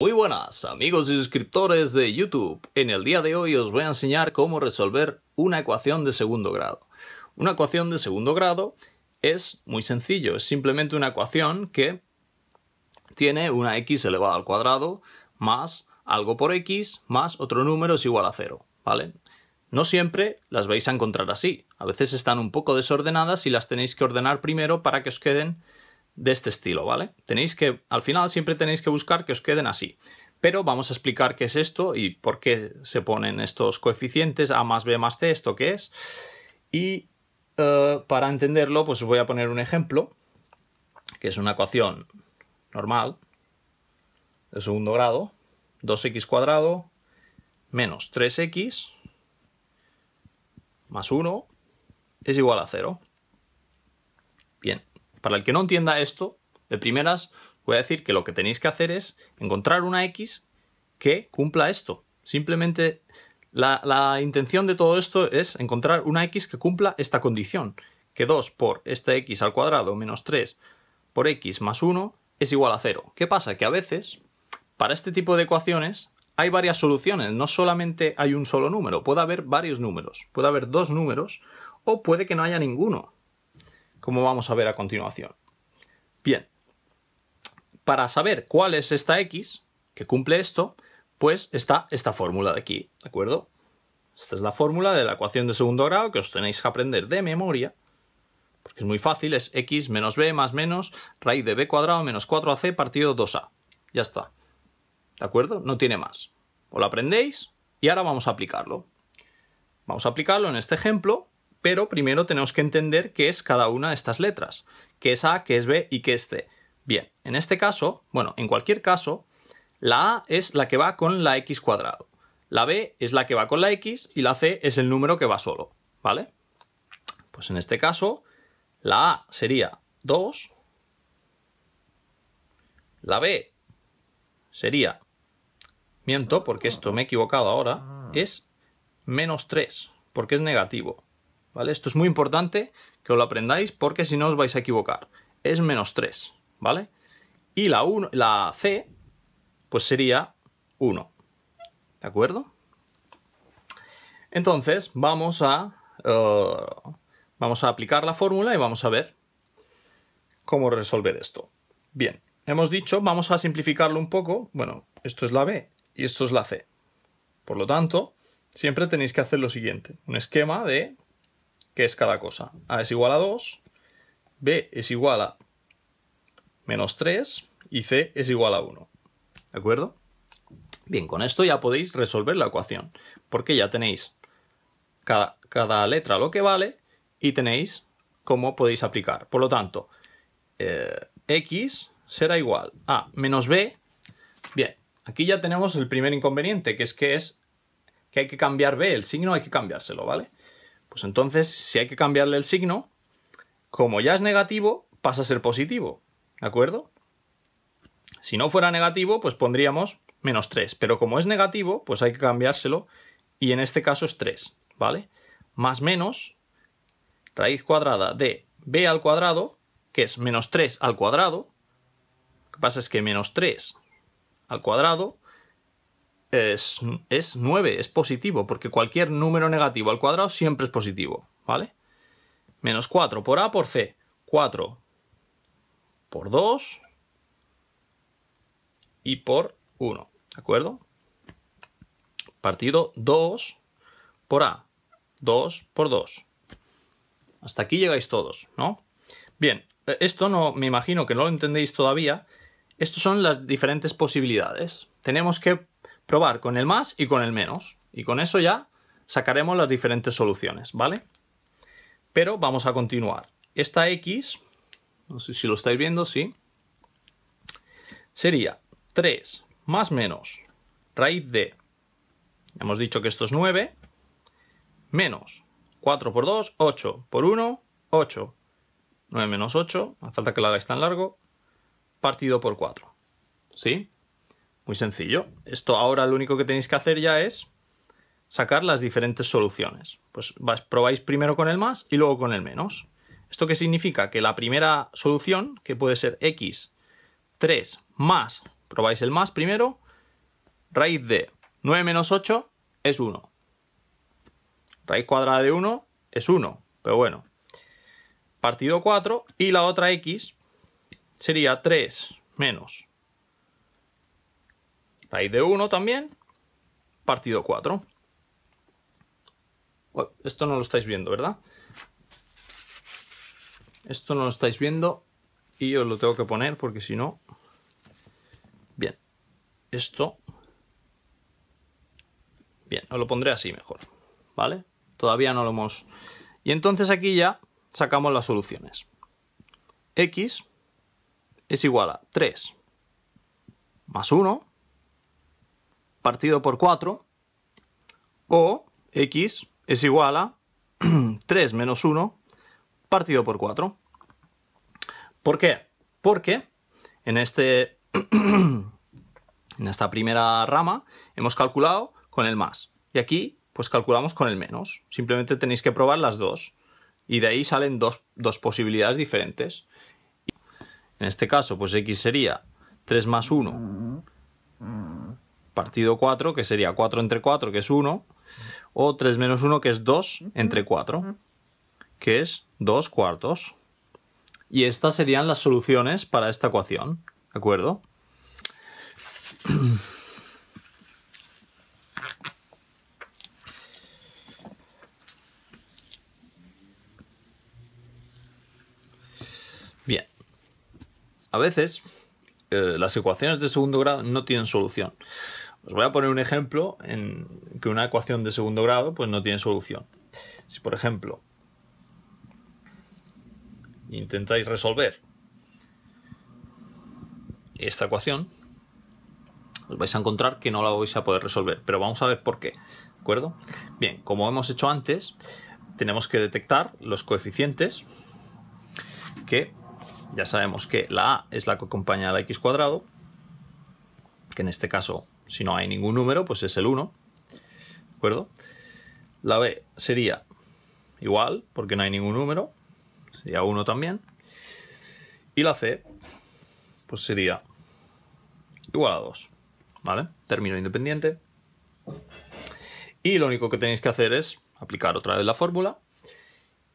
Muy buenas amigos y suscriptores de YouTube. En el día de hoy os voy a enseñar cómo resolver una ecuación de segundo grado. Una ecuación de segundo grado es muy sencillo, es simplemente una ecuación que tiene una x elevada al cuadrado más algo por x más otro número es igual a cero, ¿vale? No siempre las vais a encontrar así, a veces están un poco desordenadas y las tenéis que ordenar primero para que os queden de este estilo, ¿vale? Tenéis que, al final siempre tenéis que buscar que os queden así. Pero vamos a explicar qué es esto y por qué se ponen estos coeficientes A más B más C, esto qué es. Y eh, para entenderlo, pues os voy a poner un ejemplo, que es una ecuación normal, de segundo grado, 2x cuadrado menos 3x más 1 es igual a 0. Bien, para el que no entienda esto, de primeras, voy a decir que lo que tenéis que hacer es encontrar una X que cumpla esto. Simplemente la, intención de todo esto es encontrar una X que cumpla esta condición, que 2 por esta X al cuadrado menos 3 por X más 1 es igual a 0. ¿Qué pasa? Que a veces, para este tipo de ecuaciones, hay varias soluciones, no solamente hay un solo número, puede haber varios números, puede haber dos números o puede que no haya ninguno como vamos a ver a continuación. Bien, para saber cuál es esta X que cumple esto, pues está esta fórmula de aquí, ¿de acuerdo? Esta es la fórmula de la ecuación de segundo grado que os tenéis que aprender de memoria, porque es muy fácil, es x menos b más menos raíz de b cuadrado menos 4ac partido 2a. Ya está. ¿De acuerdo? No tiene más. ¿O lo aprendéis y ahora vamos a aplicarlo. Vamos a aplicarlo en este ejemplo pero primero tenemos que entender qué es cada una de estas letras, qué es A, qué es B y qué es C. Bien, en este caso, bueno, en cualquier caso, la A es la que va con la X cuadrado, la B es la que va con la X y la C es el número que va solo, ¿vale? Pues en este caso, la A sería 2, la B sería, miento porque esto me he equivocado ahora, ah. es menos 3, porque es negativo. Esto es muy importante que os lo aprendáis porque si no os vais a equivocar. Es menos 3, ¿vale? Y la, la C, pues sería 1, ¿de acuerdo? Entonces, vamos a, eh, vamos a aplicar la fórmula y vamos a ver cómo resolver esto. Bien, hemos dicho, vamos a simplificarlo un poco. Bueno, esto es la B y esto es la C. Por lo tanto, siempre tenéis que hacer lo siguiente, un esquema de ¿Qué es cada cosa. A es igual a 2, B es igual a menos 3 y C es igual a 1. ¿De acuerdo? Bien, con esto ya podéis resolver la ecuación, porque ya tenéis cada, letra lo que vale y tenéis cómo podéis aplicar. Por lo tanto, eh, x será igual a menos b. Bien, aquí ya tenemos el primer inconveniente, que es que es que hay que cambiar b, el signo hay que cambiárselo, ¿vale? Pues entonces, si hay que cambiarle el signo, como ya es negativo, pasa a ser positivo. ¿De acuerdo? Si no fuera negativo, pues pondríamos menos 3. Pero como es negativo, pues hay que cambiárselo. Y en este caso es 3, ¿vale? Más menos raíz cuadrada de b al cuadrado, que es menos 3 al cuadrado. Lo que pasa es que menos 3 al cuadrado es, 9, es positivo, porque cualquier número negativo al cuadrado siempre es positivo, ¿vale? Menos 4 por A por C, 4 por 2 y por 1, ¿de acuerdo? Partido 2 por A, 2 por 2. Hasta aquí llegáis todos, ¿no? Bien, eh, esto no me imagino que no lo entendéis todavía. Estas son las diferentes posibilidades. Tenemos que probar con el más y con el menos. Y con eso ya sacaremos las diferentes soluciones, ¿vale? Pero vamos a continuar. Esta X, no sé si lo estáis viendo, sí, sería 3 más menos raíz de, hemos dicho que esto es 9, menos 4 por 2, 8 por 1, 8. 9 menos 8, hace falta que lo hagáis tan largo, partido por 4. ¿Sí? Muy sencillo. Esto ahora lo único que tenéis que hacer ya es sacar las diferentes soluciones. Pues probáis primero con el más y luego con el menos. ¿Esto qué significa? Que la primera solución, que puede ser x, 3 más, probáis el más primero, raíz de 9 menos 8 es 1. Raíz cuadrada de 1 es 1, pero bueno. Partido 4 y la otra x sería 3 menos Raíz de 1 también. Partido 4. Esto no lo estáis viendo, ¿verdad? Esto no lo estáis viendo y os lo tengo que poner porque si no... Bien. Esto... Bien, os lo pondré así mejor. ¿Vale? Todavía no lo hemos... Y entonces aquí ya sacamos las soluciones. X es igual a 3 más 1 partido por 4 o x es igual a 3 menos 1 partido por 4. ¿Por qué? Porque en, este, en esta primera rama hemos calculado con el más y aquí pues calculamos con el menos. Simplemente tenéis que probar las dos y de ahí salen dos posibilidades diferentes. En este caso pues x sería 3 más 1 partido 4, que sería 4 entre 4, que es 1, o 3 menos 1, que es 2 entre 4, que es 2 cuartos. Y estas serían las soluciones para esta ecuación, ¿de acuerdo? Bien. A veces eh, las ecuaciones de segundo grado no tienen solución. Os voy a poner un ejemplo en que una ecuación de segundo grado pues, no tiene solución. Si, por ejemplo, intentáis resolver esta ecuación, os vais a encontrar que no la vais a poder resolver. Pero vamos a ver por qué. ¿De acuerdo? Bien, como hemos hecho antes, tenemos que detectar los coeficientes que ya sabemos que la A es la que acompaña a la x cuadrado, que en este caso si no hay ningún número, pues es el 1. ¿De acuerdo? La B sería igual, porque no hay ningún número. Sería 1 también. Y la C, pues sería igual a 2. ¿Vale? Término independiente. Y lo único que tenéis que hacer es aplicar otra vez la fórmula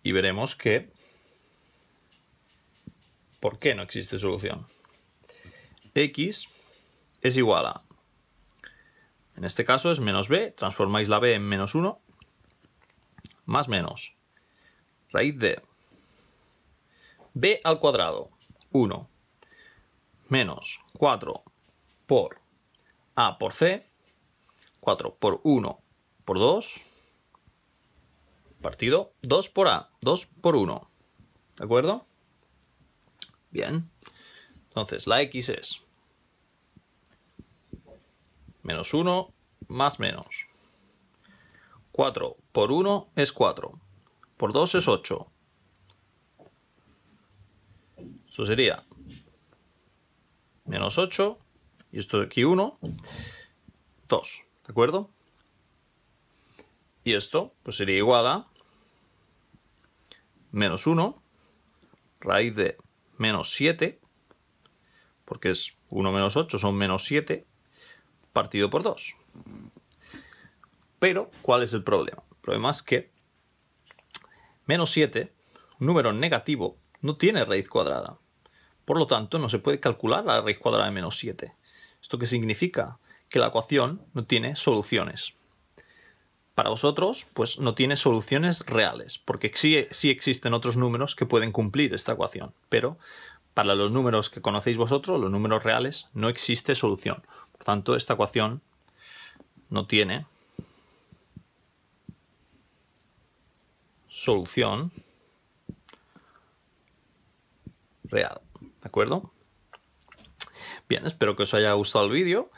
y veremos que ¿por qué no existe solución? X es igual a en este caso es menos b, transformáis la b en menos 1, más menos raíz de b al cuadrado, 1, menos 4 por a por c, 4 por 1 por 2, partido 2 por a, 2 por 1, ¿de acuerdo? Bien, entonces la x es menos 1, más menos. 4 por 1 es 4, por 2 es 8. Esto sería menos 8, y esto de aquí 1, 2, ¿de acuerdo? Y esto pues sería igual a menos 1, raíz de menos 7, porque es 1 menos 8, son menos 7, partido por 2. Pero, ¿cuál es el problema? El problema es que menos 7, un número negativo, no tiene raíz cuadrada. Por lo tanto, no se puede calcular la raíz cuadrada de menos 7. ¿Esto qué significa? Que la ecuación no tiene soluciones. Para vosotros, pues no tiene soluciones reales, porque sí existen otros números que pueden cumplir esta ecuación, pero para los números que conocéis vosotros, los números reales, no existe solución. Por tanto, esta ecuación no tiene solución real. ¿De acuerdo? Bien, espero que os haya gustado el vídeo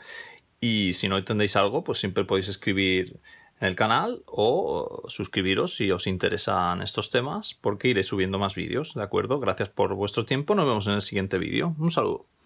y si no entendéis algo, pues siempre podéis escribir en el canal o suscribiros si os interesan estos temas porque iré subiendo más vídeos, ¿de acuerdo? Gracias por vuestro tiempo, nos vemos en el siguiente vídeo. Un saludo.